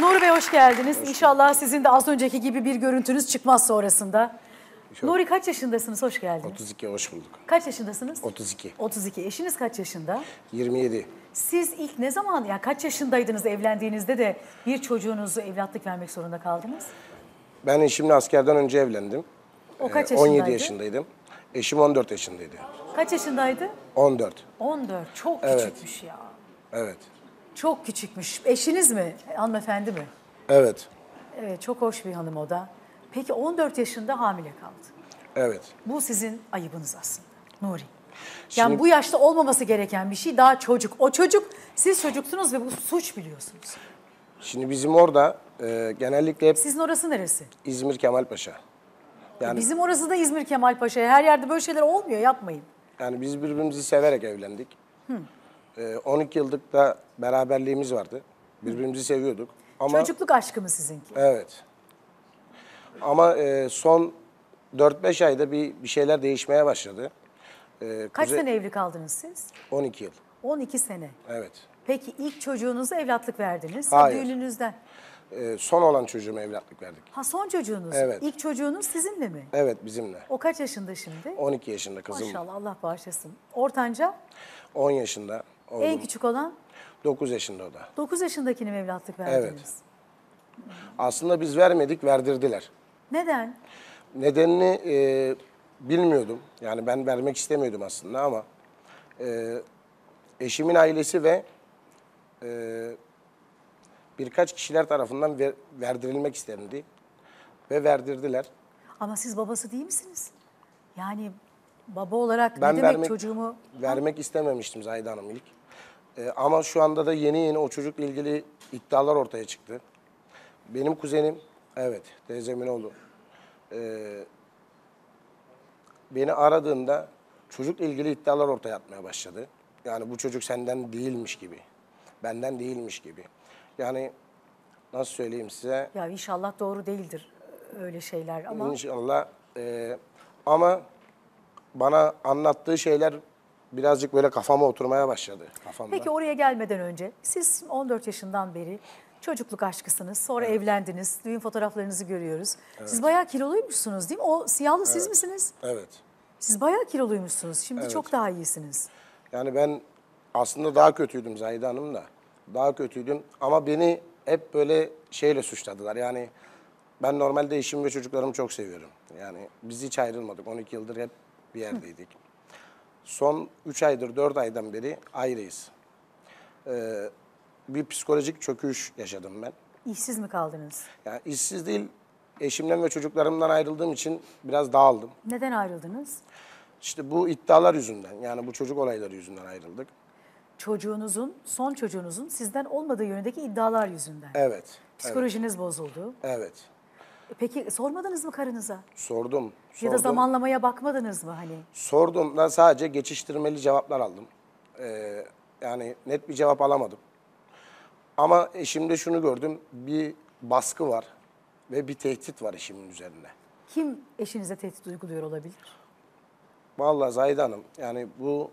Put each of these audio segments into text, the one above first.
Nur Bey hoş geldiniz. Hoş İnşallah sizin de az önceki gibi bir görüntünüz çıkmaz sonrasında. Çok. Nuri kaç yaşındasınız? Hoş geldiniz. 32 hoş bulduk. Kaç yaşındasınız? 32. 32. Eşiniz kaç yaşında? 27. Siz ilk ne zaman yani kaç yaşındaydınız evlendiğinizde de bir çocuğunuzu evlatlık vermek zorunda kaldınız? Ben eşimle askerden önce evlendim. O kaç ee, yaşındaydı? 17 yaşındaydım. Eşim 14 yaşındaydı. Kaç yaşındaydı? 14. 14. Çok evet. küçükmüş ya. Evet. Çok küçükmüş. Eşiniz mi? Hanımefendi mi? Evet. Evet çok hoş bir hanım o da. Peki 14 yaşında hamile kaldı. Evet. Bu sizin ayıbınız aslında Nuri. Yani bu yaşta olmaması gereken bir şey daha çocuk. O çocuk siz çocuksunuz ve bu suç biliyorsunuz. Şimdi bizim orada e, genellikle hep Sizin orası neresi? İzmir Kemalpaşa. Yani Bizim orası da İzmir Kemalpaşa. Her yerde böyle şeyler olmuyor yapmayın. yani biz birbirimizi severek evlendik. 12 ee, yıllık da beraberliğimiz vardı. Birbirimizi seviyorduk. Ama, Çocukluk aşkı mı sizinki? Evet. Ama e, son 4-5 ayda bir, bir şeyler değişmeye başladı. E, Kaç sene evli kaldınız siz? 12 yıl. 12 sene? Evet. Peki ilk çocuğunuza evlatlık verdiniz. Hayır. Düğününüzden. E, son olan çocuğuma evlatlık verdik. Ha son çocuğunuz. Evet. İlk çocuğunuz sizinle mi? Evet bizimle. O kaç yaşında şimdi? 12 yaşında kızım. Maşallah Allah bağışlasın. Ortanca? 10 yaşında. Oğlum. En küçük olan? 9 yaşında o da. 9 yaşındakini mi evlatlık verdiniz? Evet. Aslında biz vermedik, verdirdiler. Neden? Nedenini e, bilmiyordum. Yani ben vermek istemiyordum aslında ama e, eşimin ailesi ve e, birkaç kişiler tarafından ver, verdirilmek istendi ve verdirdiler. Ama siz babası değil misiniz? Yani baba olarak ben ne demek vermek, çocuğumu... Vermek istememiştim Zahide Hanım ilk. E, ama şu anda da yeni yeni o çocukla ilgili iddialar ortaya çıktı. Benim kuzenim, evet teyzemin oğlu, e, beni aradığında çocukla ilgili iddialar ortaya atmaya başladı. Yani bu çocuk senden değilmiş gibi, benden değilmiş gibi. Yani nasıl söyleyeyim size? Ya inşallah doğru değildir öyle şeyler ama. İnşallah. E, ama bana anlattığı şeyler birazcık böyle kafama oturmaya başladı. Kafamda. Peki oraya gelmeden önce siz 14 yaşından beri çocukluk aşkısınız. Sonra evet. evlendiniz. Düğün fotoğraflarınızı görüyoruz. Evet. Siz bayağı kiloluymuşsunuz değil mi? O siyahlı evet. siz misiniz? Evet. Siz bayağı kiloluymuşsunuz. Şimdi evet. çok daha iyisiniz. Yani ben aslında daha kötüydüm Zahide Hanım da. Daha kötüydüm ama beni hep böyle şeyle suçladılar. Yani ben normalde eşim ve çocuklarımı çok seviyorum. Yani biz hiç ayrılmadık. 12 yıldır hep bir yerdeydik. Hı son 3 aydır 4 aydan beri ayrıyız. Ee, bir psikolojik çöküş yaşadım ben. İşsiz mi kaldınız? Yani işsiz değil, eşimden ve çocuklarımdan ayrıldığım için biraz dağıldım. Neden ayrıldınız? İşte bu iddialar yüzünden, yani bu çocuk olayları yüzünden ayrıldık. Çocuğunuzun, son çocuğunuzun sizden olmadığı yönündeki iddialar yüzünden. Evet. Psikolojiniz evet. bozuldu. Evet. Peki sormadınız mı karınıza? Sordum. Ya da zamanlamaya bakmadınız mı hani? Sordum da sadece geçiştirmeli cevaplar aldım. Ee, yani net bir cevap alamadım. Ama eşimde şunu gördüm. Bir baskı var ve bir tehdit var eşimin üzerine. Kim eşinize tehdit uyguluyor olabilir? Vallahi Zahide Hanım yani bu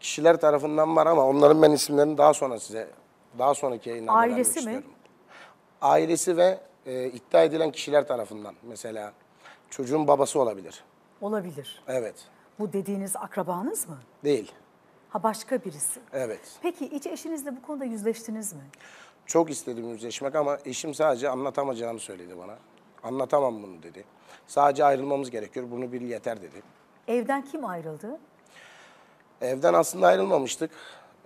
kişiler tarafından var ama onların ben isimlerini daha sonra size daha sonraki yayınlarda Ailesi mi? istiyorum. Ailesi ve e, iddia edilen kişiler tarafından. Mesela çocuğun babası olabilir. Olabilir. Evet. Bu dediğiniz akrabanız mı? Değil. Ha başka birisi. Evet. Peki hiç eşinizle bu konuda yüzleştiniz mi? Çok istedim yüzleşmek ama eşim sadece anlatamayacağını söyledi bana. Anlatamam bunu dedi. Sadece ayrılmamız gerekiyor. Bunu bil yeter dedi. Evden kim ayrıldı? Evden aslında ayrılmamıştık.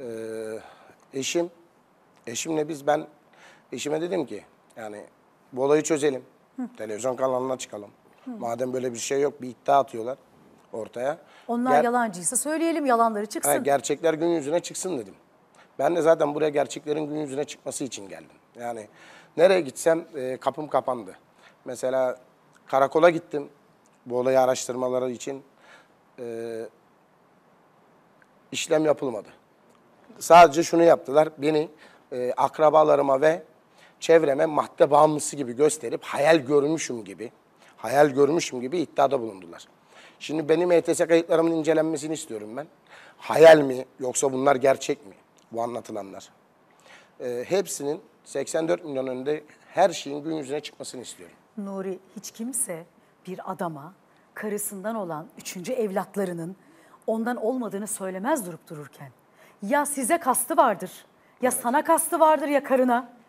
Ee, eşim, eşimle biz ben, eşime dedim ki yani bu olayı çözelim. Hı. Televizyon kanalına çıkalım. Hı. Madem böyle bir şey yok bir iddia atıyorlar ortaya. Onlar Ger yalancıysa söyleyelim yalanları çıksın. Ha, gerçekler gün yüzüne çıksın dedim. Ben de zaten buraya gerçeklerin gün yüzüne çıkması için geldim. Yani nereye gitsem e, kapım kapandı. Mesela karakola gittim bu olayı araştırmaları için. E, işlem yapılmadı. Sadece şunu yaptılar. Beni e, akrabalarıma ve çevreme madde bağımlısı gibi gösterip hayal görmüşüm gibi, hayal görmüşüm gibi iddiada bulundular. Şimdi benim ETS kayıtlarımın incelenmesini istiyorum ben. Hayal mi yoksa bunlar gerçek mi bu anlatılanlar? Ee, hepsinin 84 milyon önünde her şeyin gün yüzüne çıkmasını istiyorum. Nuri hiç kimse bir adama karısından olan üçüncü evlatlarının ondan olmadığını söylemez durup dururken. Ya size kastı vardır, ya sana kastı vardır ya karına.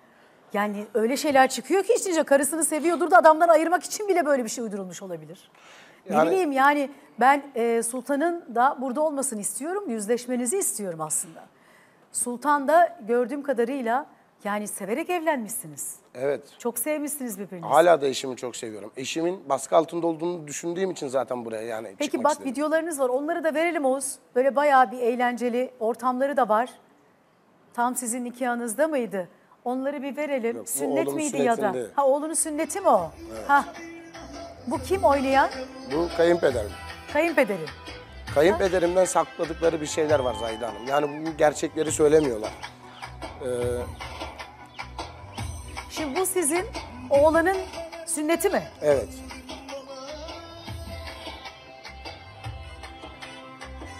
Yani öyle şeyler çıkıyor ki içince karısını seviyordur da adamdan ayırmak için bile böyle bir şey uydurulmuş olabilir. Yani, ne bileyim yani ben e, Sultan'ın da burada olmasını istiyorum, yüzleşmenizi istiyorum aslında. Sultan da gördüğüm kadarıyla yani severek evlenmişsiniz. Evet. Çok sevmişsiniz birbirinizi. Hala da eşimi çok seviyorum. Eşimin baskı altında olduğunu düşündüğüm için zaten buraya yani Peki bak istedim. videolarınız var. Onları da verelim Oğuz. Böyle bayağı bir eğlenceli ortamları da var. Tam sizin nikahınızda mıydı? Onları bir verelim. Yok, Sünnet miydi ya da? Ha oğlunun sünneti mi o? Ha. Bu kim oynayan? Bu kayınpederim. Kayınpederim. Kayınpederimden sakladıkları bir şeyler var Zahide Hanım. Yani bu gerçekleri söylemiyorlar. Ee, Şimdi bu sizin oğlanın sünneti mi? evet.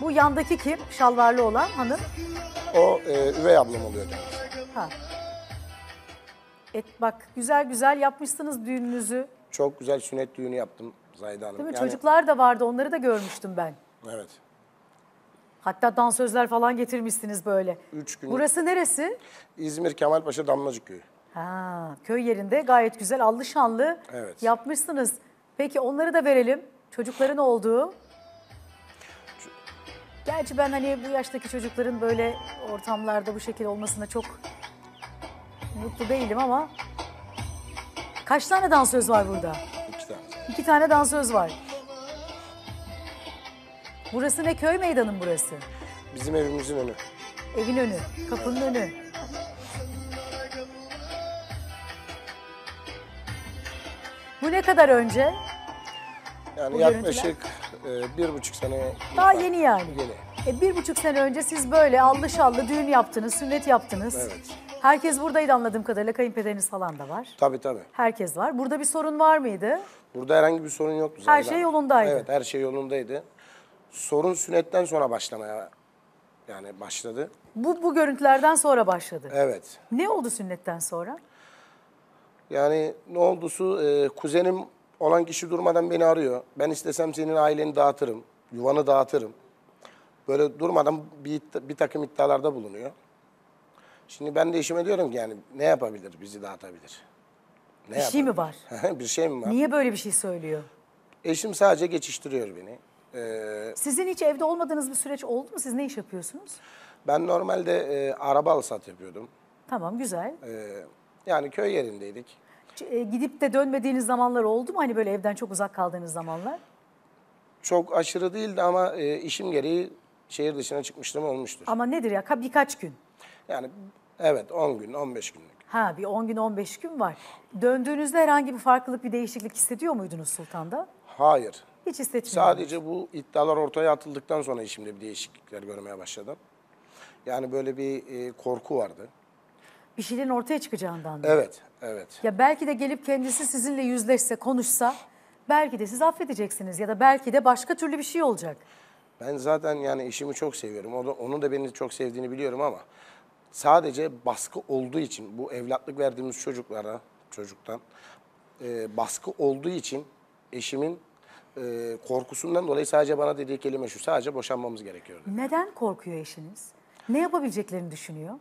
Bu yandaki kim? Şalvarlı olan hanım. O e, üvey ablam oluyor demek. Ha. Et bak güzel güzel yapmışsınız düğününüzü. Çok güzel sünnet düğünü yaptım Zahide Hanım. Değil mi? Yani, Çocuklar da vardı onları da görmüştüm ben. Evet. Hatta dansözler falan getirmişsiniz böyle. Üç gün. Burası neresi? İzmir Kemalpaşa Damlacık Köyü. Ha, köy yerinde gayet güzel allı şanlı evet. yapmışsınız. Peki onları da verelim. Çocukların olduğu. Gerçi ben hani bu yaştaki çocukların böyle ortamlarda bu şekil olmasına çok mutlu değilim ama kaç tane dansöz var burada? İki tane. İki tane dansöz var. Burası ne köy meydanın burası? Bizim evimizin önü. Evin önü, kapının önü. Bu ne kadar önce? Yani Bu yaklaşık e, bir buçuk sene. Daha yeni yani. Yeni. E, bir buçuk sene önce siz böyle allı şallı düğün yaptınız, sünnet yaptınız. Evet. Herkes buradaydı anladığım kadarıyla. Kayınpederiniz falan da var. Tabii tabii. Herkes var. Burada bir sorun var mıydı? Burada herhangi bir sorun yoktu zaten. Her şey yolundaydı. Evet her şey yolundaydı. Sorun sünnetten sonra başlamaya yani başladı. Bu, bu görüntülerden sonra başladı. Evet. Ne oldu sünnetten sonra? Yani ne oldusu e, kuzenim olan kişi durmadan beni arıyor. Ben istesem senin aileni dağıtırım, yuvanı dağıtırım. Böyle durmadan bir, bir takım iddialarda bulunuyor. Şimdi ben de işime diyorum ki yani ne yapabilir bizi dağıtabilir? Ne bir şey yapabilir? mi var? bir şey mi var? Niye böyle bir şey söylüyor? Eşim sadece geçiştiriyor beni. Ee, Sizin hiç evde olmadığınız bir süreç oldu mu? Siz ne iş yapıyorsunuz? Ben normalde e, araba alsat yapıyordum. Tamam güzel. Ee, yani köy yerindeydik. Ç- e, gidip de dönmediğiniz zamanlar oldu mu? Hani böyle evden çok uzak kaldığınız zamanlar? Çok aşırı değildi ama e, işim gereği şehir dışına çıkmıştım olmuştur. Ama nedir ya birkaç gün? Yani evet 10 gün 15 günlük. Ha bir 10 gün 15 gün var. Döndüğünüzde herhangi bir farklılık bir değişiklik hissediyor muydunuz Sultan'da? Hayır. Hiç hissetmiyorum. Sadece bu iddialar ortaya atıldıktan sonra işimde bir değişiklikler görmeye başladım. Yani böyle bir e, korku vardı. Bir şeylerin ortaya çıkacağından. Değil. Evet, evet. Ya belki de gelip kendisi sizinle yüzleşse, konuşsa belki de siz affedeceksiniz ya da belki de başka türlü bir şey olacak. Ben zaten yani işimi çok seviyorum. O da, onun da beni çok sevdiğini biliyorum ama sadece baskı olduğu için bu evlatlık verdiğimiz çocuklara, çocuktan e, baskı olduğu için eşimin e, korkusundan dolayı sadece bana dediği kelime şu sadece boşanmamız gerekiyor. Neden korkuyor eşiniz? Ne yapabileceklerini düşünüyor?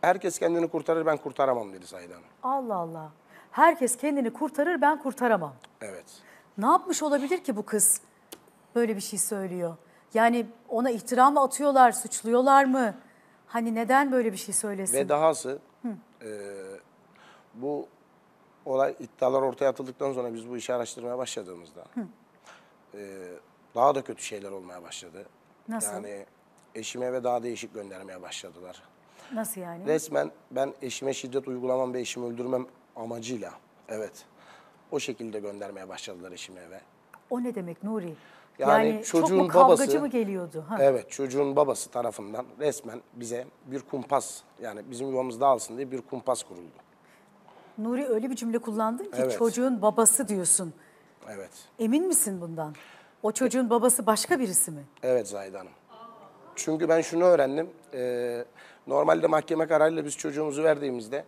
Herkes kendini kurtarır ben kurtaramam dedi Said Hanım. Allah Allah. Herkes kendini kurtarır ben kurtaramam. Evet. Ne yapmış olabilir ki bu kız böyle bir şey söylüyor? Yani ona iftira mı atıyorlar, suçluyorlar mı? Hani neden böyle bir şey söylesin? Ve dahası e, bu olay iddialar ortaya atıldıktan sonra biz bu işi araştırmaya başladığımızda e, daha da kötü şeyler olmaya başladı. Nasıl? Yani eşime ve daha değişik göndermeye başladılar. Nasıl yani? Resmen ben eşime şiddet uygulamam ve eşimi öldürmem amacıyla evet o şekilde göndermeye başladılar eşime eve. O ne demek Nuri? Yani, yani çocuğun çok mu kavgacı babası, mı geliyordu? Ha. Evet çocuğun babası tarafından resmen bize bir kumpas yani bizim yuvamızda alsın diye bir kumpas kuruldu. Nuri öyle bir cümle kullandın ki evet. çocuğun babası diyorsun. Evet. Emin misin bundan? O çocuğun babası başka birisi mi? Evet Zahide Hanım. Çünkü ben şunu öğrendim. Ee, normalde mahkeme kararıyla biz çocuğumuzu verdiğimizde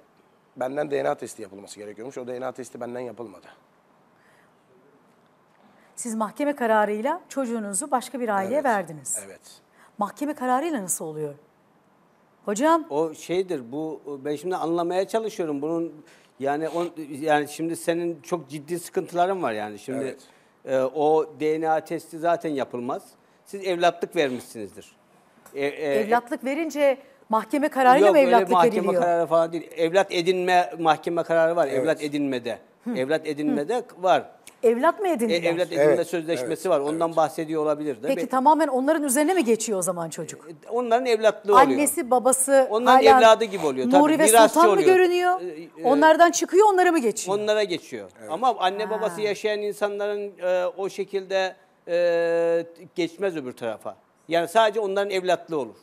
benden DNA testi yapılması gerekiyormuş. O DNA testi benden yapılmadı. Siz mahkeme kararıyla çocuğunuzu başka bir aileye Evet, verdiniz. Evet. Mahkeme kararıyla nasıl oluyor? Hocam O şeydir bu ben şimdi anlamaya çalışıyorum bunun yani on, yani şimdi senin çok ciddi sıkıntıların var yani şimdi Evet. e, o DNA testi zaten yapılmaz. Siz evlatlık vermişsinizdir. E, e, evlatlık verince mahkeme kararıyla mı öyle evlatlık mahkeme veriliyor? kararı falan değil. Evlat edinme mahkeme kararı var. Evlat edinmede. Evlat edinmede var evlat mı edindiler? E, evlat edinme Evet, sözleşmesi var. Ondan bahsediyor olabilir değil Peki mi? tamamen onların üzerine mi geçiyor o zaman çocuk? E, onların evlatlığı oluyor. Annesi, babası Onların hala evladı gibi oluyor. Tabii, ve mirasçı Sultan mı görünüyor? Ee, e, Onlardan çıkıyor, onlara mı geçiyor? Onlara geçiyor. Ama anne babası yaşayan insanların e, o şekilde e, geçmez öbür tarafa. Yani sadece onların evlatlığı olur.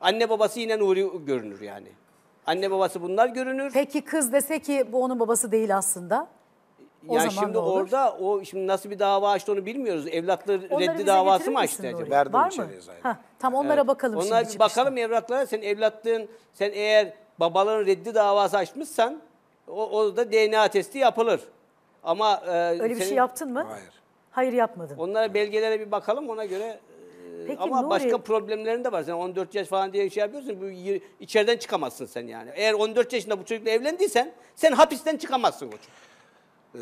Anne babası yine Nuri görünür yani. Anne babası bunlar görünür. Peki kız dese ki bu onun babası değil aslında. O ya zaman şimdi ne olur? orada o şimdi nasıl bir dava açtı onu bilmiyoruz. Evlatları Onları reddi davası mı açtı acaba? Verdim Var mı? zaten. Ha, tam onlara bakalım Onlar şimdi bir çıkışta. bakalım evraklara. Sen evlatlığın, sen eğer babaların reddi davası açmışsan o, o DNA testi yapılır. Ama e, Öyle bir şey yaptın mı? Hayır. Hayır yapmadın. Onlara belgelere bir bakalım ona göre. e, Peki ama Nuri- başka problemlerin de var. Sen 14 yaş falan diye şey yapıyorsun. Bu y- içeriden çıkamazsın sen yani. Eğer 14 yaşında bu çocukla evlendiysen sen hapisten çıkamazsın o çocuk. Ee,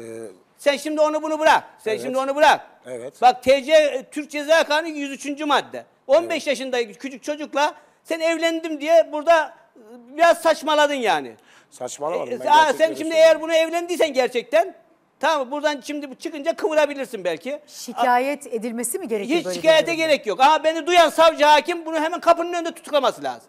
Sen şimdi onu bunu bırak. Sen Evet. şimdi onu bırak. Evet. Bak TC Türk Ceza Kanunu 103. madde. 15 yaşındaki küçük çocukla sen evlendim diye burada e, biraz saçmaladın yani. saçmalamadım. E, ben e, Aa, sen şimdi eğer bunu evlendiysen gerçekten tamam buradan şimdi çıkınca kıvırabilirsin belki. Şikayet edilmesi mi gerekiyor? Hiç böyle şikayete durumda? gerek yok. Aa beni duyan savcı hakim bunu hemen kapının önünde tutuklaması lazım.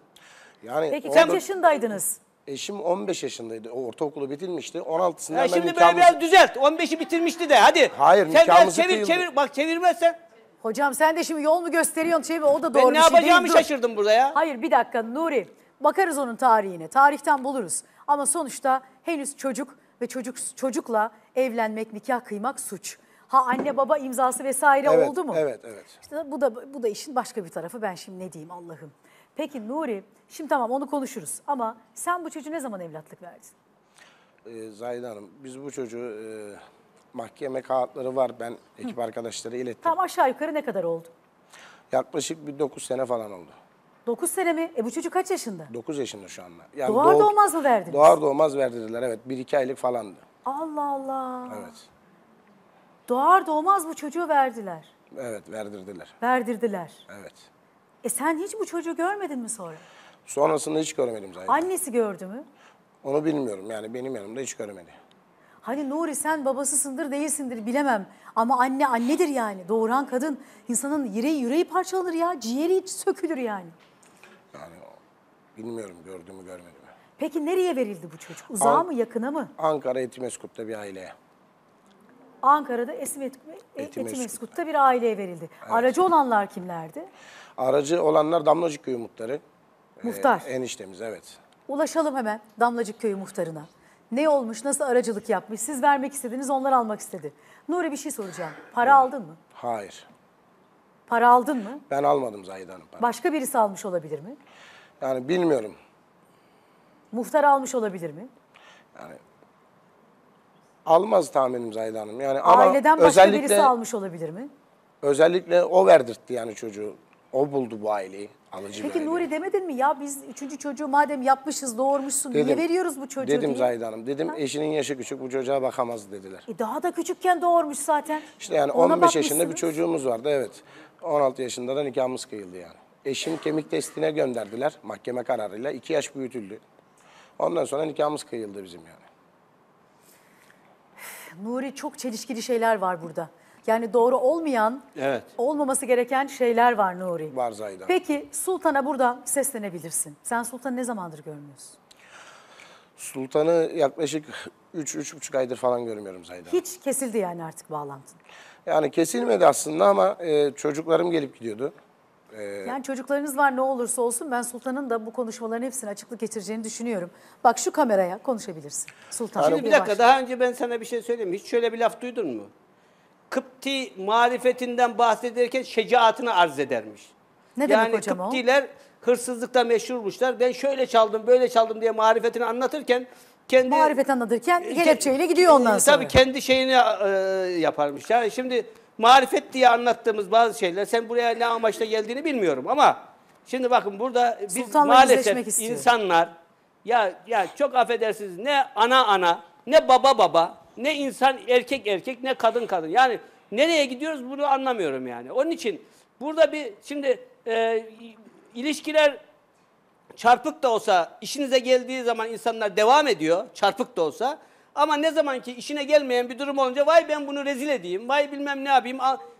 Yani Peki kaç yaşındaydınız? Eşim 15 yaşındaydı. O ortaokulu bitirmişti. 16'sında ben şimdi böyle biraz düzelt. 15'i bitirmişti de hadi. Hayır, Sen biraz nikahımızı çevir kıyıldı. çevir. Bak çevirmezsen Hocam sen de şimdi yol mu gösteriyorsun çevir şey o da doğru ben ne bir şey değil. yapacağımı şaşırdım burada ya. Hayır bir dakika Nuri bakarız onun tarihine tarihten buluruz. Ama sonuçta henüz çocuk ve çocuk çocukla evlenmek nikah kıymak suç. Ha anne baba imzası vesaire Evet, oldu mu? evet, evet. İşte bu da bu da işin başka bir tarafı ben şimdi ne diyeyim Allah'ım. Peki Nuri, şimdi tamam onu konuşuruz ama sen bu çocuğu ne zaman evlatlık verdin? Ee, Zahide Hanım, biz bu çocuğu e, mahkeme kağıtları var. Ben ekip arkadaşları ilettim. Tam aşağı yukarı ne kadar oldu? Yaklaşık bir 9 sene falan oldu. 9 sene mi? E bu çocuk kaç yaşında? 9 yaşında şu anda. Yani Doğar doğ- doğmaz mı verdiniz? Doğar doğmaz verdirdiler evet. 1-2 aylık falandı. Allah Allah. Evet. Doğar doğmaz bu çocuğu verdiler. Evet verdirdiler. Verdirdiler. Evet. E sen hiç bu çocuğu görmedin mi sonra? Sonrasında hiç görmedim zaten. Annesi gördü mü? Onu bilmiyorum yani benim yanımda hiç görmedi. Hani Nuri sen babasısındır değilsindir bilemem. Ama anne annedir yani. Doğuran kadın insanın yüreği yüreği parçalanır ya. Ciğeri sökülür yani. Yani bilmiyorum gördüğümü görmedim. Peki nereye verildi bu çocuk? Uzağa An- mı yakına mı? Ankara Etimeskut'ta bir aileye. Ankara'da Esim Et- Etimeskut'ta. bir aileye verildi. Aracı olanlar kimlerdi? Aracı olanlar Damlacık Köyü muhtarı. Ee, Muhtar. Ee, eniştemiz evet. Ulaşalım hemen Damlacık Köyü muhtarına. Ne olmuş, nasıl aracılık yapmış? Siz vermek istediniz, onlar almak istedi. Nuri bir şey soracağım. Para aldın mı? Hayır. Para aldın mı? Ben almadım Zahide Hanım para. Başka birisi almış olabilir mi? Yani bilmiyorum. Muhtar almış olabilir mi? Yani almaz tahminim Zahide Hanım. Yani ama Aileden başka özellikle, birisi almış olabilir mi? Özellikle o verdirtti yani çocuğu. O buldu bu aileyi. Alıcı Peki aile. Nuri demedin mi ya biz üçüncü çocuğu madem yapmışız doğurmuşsun Dedim. niye veriyoruz bu çocuğu Dedim diye? Zahide Hanım. Dedim Ha? eşinin yaşı küçük bu çocuğa bakamaz dediler. E daha da küçükken doğurmuş zaten. İşte yani Ona 15 yaşında bir çocuğumuz vardı evet. 16 yaşında da nikahımız kıyıldı yani. Eşim kemik testine gönderdiler mahkeme kararıyla. 2 yaş büyütüldü. Ondan sonra nikahımız kıyıldı bizim yani. Nuri çok çelişkili şeyler var burada. Yani doğru olmayan, Evet. olmaması gereken şeyler var Nuri. Var Zayda. Peki Sultan'a buradan seslenebilirsin. Sen Sultan'ı ne zamandır görmüyorsun? Sultan'ı yaklaşık 3-3,5 aydır falan görmüyorum Zayda. Hiç kesildi yani artık bağlantın. Yani kesilmedi aslında ama e, çocuklarım gelip gidiyordu. E, yani çocuklarınız var ne olursa olsun ben Sultan'ın da bu konuşmaların hepsini açıklık getireceğini düşünüyorum. Bak şu kameraya konuşabilirsin. Sultan. Şimdi bir dakika daha önce ben sana bir şey söyleyeyim. Hiç şöyle bir laf duydun mu? Kıpti marifetinden bahsederken şecaatini arz edermiş. Ne demek yani hocam Kıptiler o? hırsızlıkla meşhurmuşlar. Ben şöyle çaldım, böyle çaldım diye marifetini anlatırken kendi marifet anlatırken e, kelepçeyle gidiyor ondan e, sonra. Tabii kendi şeyini e, yaparmış. Yani şimdi marifet diye anlattığımız bazı şeyler sen buraya ne amaçla geldiğini bilmiyorum ama şimdi bakın burada biz Sultanla maalesef insanlar ya ya çok affedersiniz ne ana ana ne baba baba ne insan erkek erkek ne kadın kadın. Yani nereye gidiyoruz bunu anlamıyorum yani. Onun için burada bir şimdi e, ilişkiler çarpık da olsa işinize geldiği zaman insanlar devam ediyor çarpık da olsa. Ama ne zaman ki işine gelmeyen bir durum olunca vay ben bunu rezil edeyim, vay bilmem ne yapayım.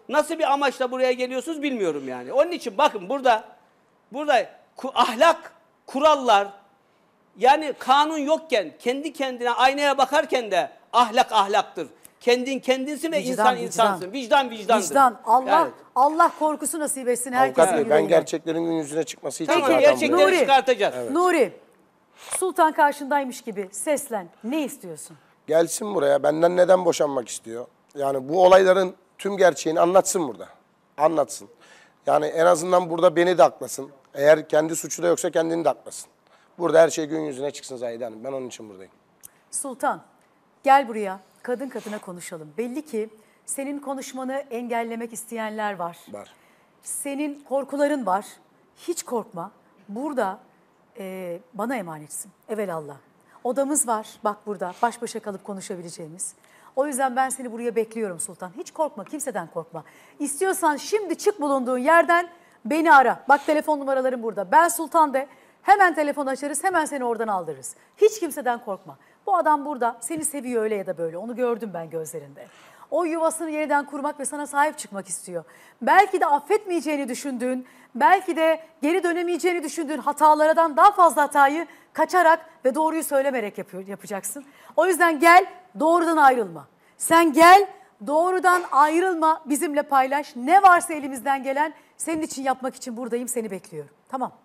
Nasıl bir amaçla buraya geliyorsunuz bilmiyorum yani. Onun için bakın burada burada ahlak, kurallar yani kanun yokken kendi kendine aynaya bakarken de Ahlak ahlaktır. Kendin kendinsin ve vicdan, insan vicdan. insansın. Vicdan vicdandır. Vicdan. Allah Yani. Allah korkusu nasip etsin herkesin. Avukat Bey ben gerçeklerin gün yüzüne çıkması için Peki, gerçekleri Nuri. çıkartacağız. Nuri, Sultan karşındaymış gibi seslen. Ne istiyorsun? Gelsin buraya benden neden boşanmak istiyor? Yani bu olayların tüm gerçeğini anlatsın burada. Anlatsın. Yani en azından burada beni de aklasın. Eğer kendi suçu da yoksa kendini de aklasın. Burada her şey gün yüzüne çıksın Zahide Hanım. Ben onun için buradayım. Sultan, Gel buraya kadın kadına konuşalım. Belli ki senin konuşmanı engellemek isteyenler var. Var. Senin korkuların var. Hiç korkma. Burada e, bana emanetsin. Evelallah. Odamız var bak burada baş başa kalıp konuşabileceğimiz. O yüzden ben seni buraya bekliyorum Sultan. Hiç korkma kimseden korkma. İstiyorsan şimdi çık bulunduğun yerden beni ara. Bak telefon numaralarım burada. Ben Sultan de hemen telefon açarız hemen seni oradan aldırırız. Hiç kimseden korkma. Bu adam burada seni seviyor öyle ya da böyle onu gördüm ben gözlerinde. O yuvasını yeniden kurmak ve sana sahip çıkmak istiyor. Belki de affetmeyeceğini düşündüğün, belki de geri dönemeyeceğini düşündüğün hatalardan daha fazla hatayı kaçarak ve doğruyu söylemerek yapıyor, yapacaksın. O yüzden gel doğrudan ayrılma. Sen gel doğrudan ayrılma bizimle paylaş. Ne varsa elimizden gelen senin için yapmak için buradayım seni bekliyorum. Tamam.